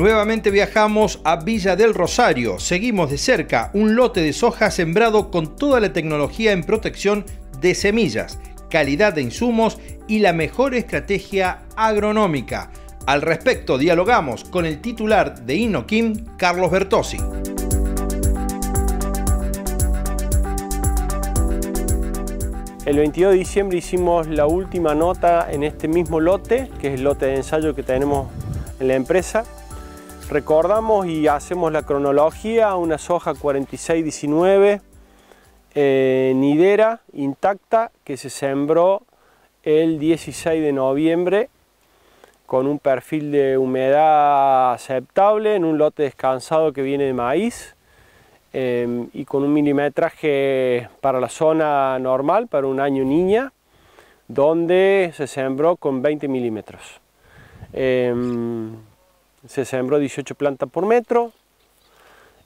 Nuevamente viajamos a Villa del Rosario. Seguimos de cerca un lote de soja sembrado con toda la tecnología en protección de semillas, calidad de insumos y la mejor estrategia agronómica. Al respecto, dialogamos con el titular de Inokim, Carlos Bertosi. El 22 de diciembre hicimos la última nota en este mismo lote, que es el lote de ensayo que tenemos en la empresa. Recordamos y hacemos la cronología, una soja 4619 eh, nidera intacta que se sembró el 16 de noviembre con un perfil de humedad aceptable en un lote descansado que viene de maíz em, y con un milimetraje para la zona normal, para un año niña, donde se sembró con 20 milímetros. Em, se sembró 18 plantas por metro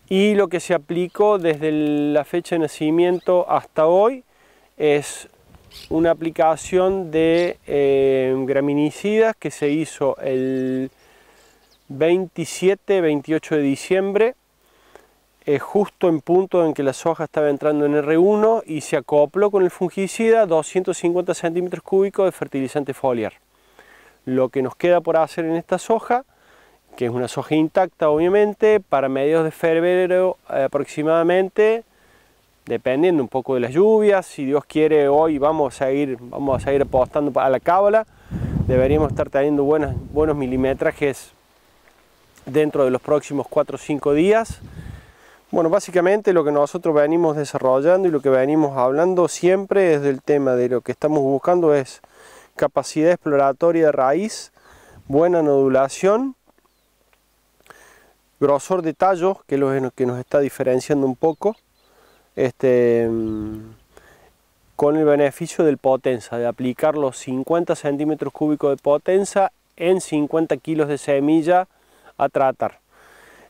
y lo que se aplicó desde la fecha de nacimiento hasta hoy es una aplicación de eh, graminicidas que se hizo el 27-28 de diciembre, eh, justo en punto en que la soja estaba entrando en R1 y se acopló con el fungicida 250 centímetros cúbicos de fertilizante foliar. Lo que nos queda por hacer en esta soja que es una soja intacta obviamente, para mediados de febrero eh, aproximadamente, dependiendo un poco de las lluvias, si Dios quiere hoy vamos a ir vamos a ir apostando a la cábala, deberíamos estar teniendo buenas, buenos milimetrajes dentro de los próximos 4 o 5 días. Bueno, básicamente lo que nosotros venimos desarrollando y lo que venimos hablando siempre es del tema de lo que estamos buscando es capacidad exploratoria de raíz, buena nodulación, grosor de tallo, que es lo que nos está diferenciando un poco, este, mm, con el beneficio del potenza, de aplicar los 50 centímetros cúbicos de potenza en 50 kilos de semilla a tratar.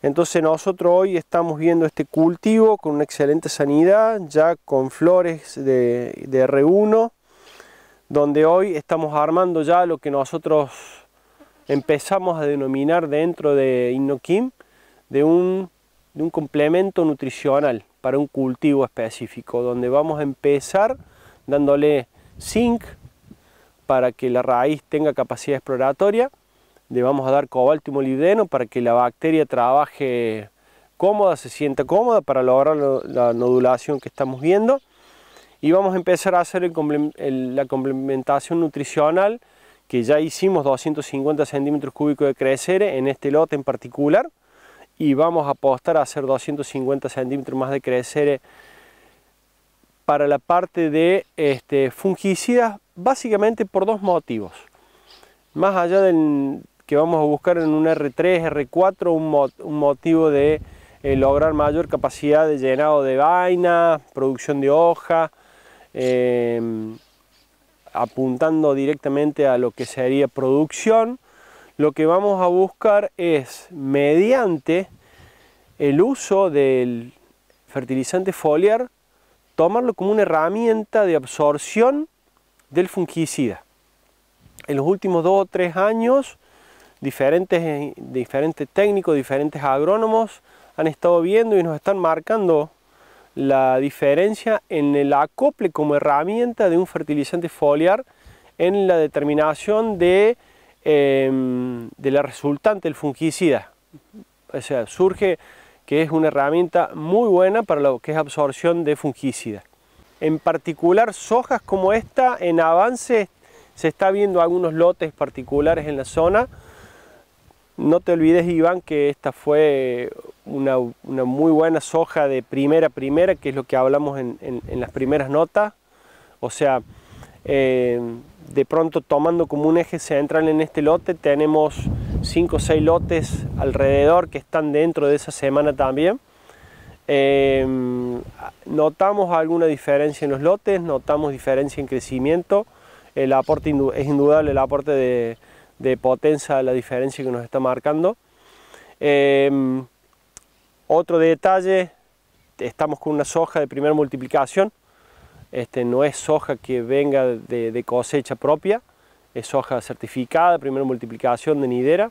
Entonces nosotros hoy estamos viendo este cultivo con una excelente sanidad, ya con flores de, de R1, donde hoy estamos armando ya lo que nosotros empezamos a denominar dentro de Innoquim de un, complemento nutricional para un cultivo específico, donde vamos a empezar dándole zinc para que la raíz tenga capacidad exploratoria, le vamos a dar cobalto y molibdeno para que la bacteria trabaje cómoda, se sienta cómoda para lograr la nodulación que estamos viendo y vamos a empezar a hacer la complementación nutricional que ya hicimos 250 centímetros cúbicos de crecer en este lote en particular y vamos a apostar a hacer 250 centímetros más de crecer eh, para la parte de este, fungicidas básicamente por dos motivos. Más allá del que vamos a buscar en un R3, R4, un, motivo de eh, lograr mayor capacidad de llenado de vaina, producción de hoja, em, apuntando directamente a lo que sería producción lo que vamos a buscar es mediante el uso del fertilizante foliar tomarlo como una herramienta de absorción del fungicida. En los últimos dos o tres años, diferentes, eh, diferentes técnicos, diferentes agrónomos han estado viendo y nos están marcando la diferencia en el acople como herramienta de un fertilizante foliar en la determinación de Em, de la resultante del fungicida. O sea, surge que es una herramienta muy buena para lo que es absorción de fungicida. En particular, sojas como esta en avance se está viendo algunos lotes particulares en la zona. No te olvides, Iván, que esta fue una, muy buena soja de primera a primera, que es lo que hablamos en, las primeras notas. O sea, eh, de pronto tomando como un eje central en este lote, tenemos 5 o 6 lotes alrededor que están dentro de esa semana también. Em, notamos alguna diferencia en los lotes, notamos diferencia en crecimiento, el aporte es indudable el aporte de, de potencia, la diferencia que nos está marcando. Em, otro detalle, estamos con una soja de primera multiplicación, este, no es soja que venga de, cosecha propia, es soja certificada, primero multiplicación de nidera.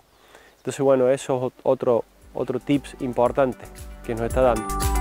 Entonces, bueno, eso es otro, otro tips importante que nos está dando.